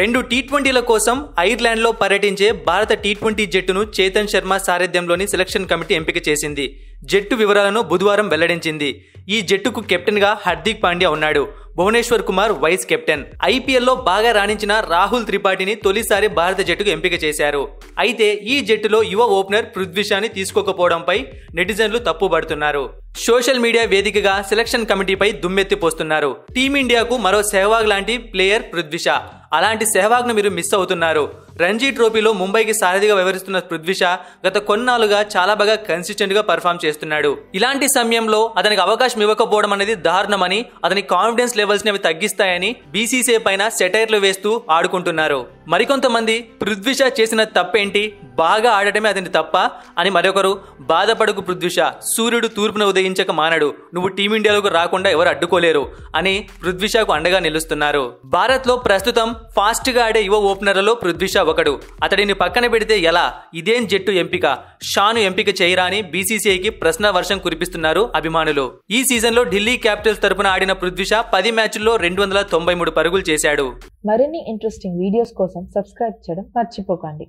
రెండు టీ ట్వంటీల కోసం ఐర్లాండ్లో పర్యటించే భారత టీ ట్వంటీ జట్టును చేతన్ శర్మ సారథ్యంలోని సెలక్షన్ కమిటీ ఎంపిక చేసింది జట్టు వివరాలను బుధవారం వెల్లడించింది ఈ జట్టుకు కెప్టెన్గా హార్దిక్ పాండ్యా ఉన్నాడు భువనేశ్వర్ కుమార్ వైస్ కెప్టెన్ ఐపీఎల్లో బాగా రాణించిన రాహుల్ త్రిపాఠిని తొలిసారి భారత జట్టుకు ఎంపిక చేశారు అయితే ఈ జట్టులో యువ ఓపెనర్ పృథ్విషాని తీసుకోకపోవడంపై నెటిజన్లు తప్పుబడుతున్నారు సోషల్ మీడియా వేదికగా సెలక్షన్ కమిటీపై దుమ్మెత్తిపోస్తున్నారు టీమిండియాకు మరో సెహ్వాగ్ లాంటి ప్లేయర్ పృథ్విష అలాంటి సెహ్వాగ్ను మీరు మిస్ అవుతున్నారు రంజీ ట్రోఫీలో ముంబైకి సారథిగా వ్యవహరిస్తున్న పృథ్విష గత కొన్నాళ్ళుగా చాలా బాగా గా పర్ఫామ్ చేస్తున్నాడు ఇలాంటి సమయంలో అతనికి అవకాశం ఇవ్వకపోవడం అనేది దారుణమని అతని కాన్ఫిడెన్స్ లెవెల్స్ అవి తగ్గిస్తాయని బీసీసీఐ పైన సెటైర్లు వేస్తూ ఆడుకుంటున్నారు మరికొంతమంది పృథ్విష చేసిన తప్పేంటి బాగా ఆడటమే అతని తప్ప అని మరొకరు బాధపడకు పృథ్విష సూర్యుడు తూర్పున ఉదయించక మానడు నువ్వు టీమిండియాలోకి రాకుండా ఎవరు అడ్డుకోలేరు అని పృథ్విషకు అండగా నిలుస్తున్నారు భారత్లో ప్రస్తుతం ఫాస్ట్గా ఆడే యువ ఓపెనర్లలో పృథ్విష ఒకడు అతడిని పక్కన పెడితే ఎలా ఇదేం జట్టు ఎంపిక షాను ఎంపిక చేయరా అని బీసీసీఐకి ప్రశ్న వర్షం కురిపిస్తున్నారు అభిమానులు ఈ సీజన్లో ఢిల్లీ క్యాపిటల్స్ తరపున ఆడిన పృథ్విష పది మ్యాచ్ల్లో రెండు వందల తొంభై మూడు పరుగులు చేశాడు మరిన్ని ఇంట్రెస్టింగ్ వీడియోస్ కోసం సబ్స్క్రైబ్ చేయడం మర్చిపోకండి